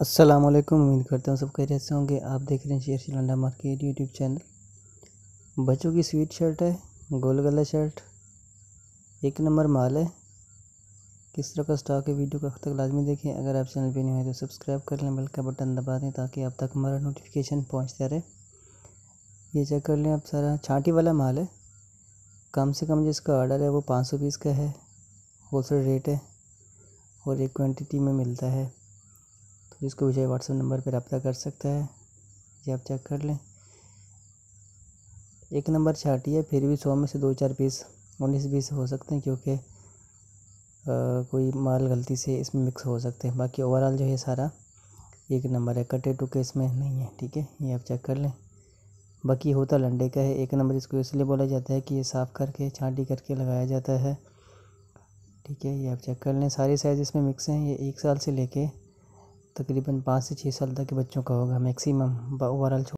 अस्सलाम वालेकुम उम्मीद करता हूँ सब खैरियत से होंगे आप देख रहे हैं शेर शिलंडा मार्केट यूट्यूब चैनल बच्चों की स्वीट शर्ट है गोल गला शर्ट एक नंबर माल है किस तरह का स्टॉक है वीडियो को अब तक लाजमी देखें अगर आप चैनल पर नहीं हुए तो सब्सक्राइब कर लें बल्कि बटन दबा दें ताकि अब तक हमारा नोटिफिकेशन पहुँचता रहे ये चेक कर लें आप सारा छाटी वाला माल है कम से कम जिसका ऑर्डर है वो पाँच सौ पीस का है होलसेल रेट है और एक क्वान्टिटी में मिलता है जिसको विजय व्हाट्सएप नंबर पर रबता कर सकता है ये आप चेक कर लें एक नंबर छाटी है फिर भी सौ में से दो चार पीस उन्नीस बीस हो सकते हैं क्योंकि कोई माल गलती से इसमें मिक्स हो सकते हैं बाकी ओवरऑल जो है सारा एक नंबर है कटे टुके इसमें नहीं है ठीक है ये आप चेक कर लें बाकी होता लंडे का है एक नंबर इसको इसलिए बोला जाता है कि ये साफ़ करके छाटी करके लगाया जाता है ठीक है ये आप चेक कर लें सारे साइज़ इसमें मिक्स हैं ये एक साल से लेके तकरीबन पाँच से छः साल तक के बच्चों का होगा मैक्सिमम ओवरऑल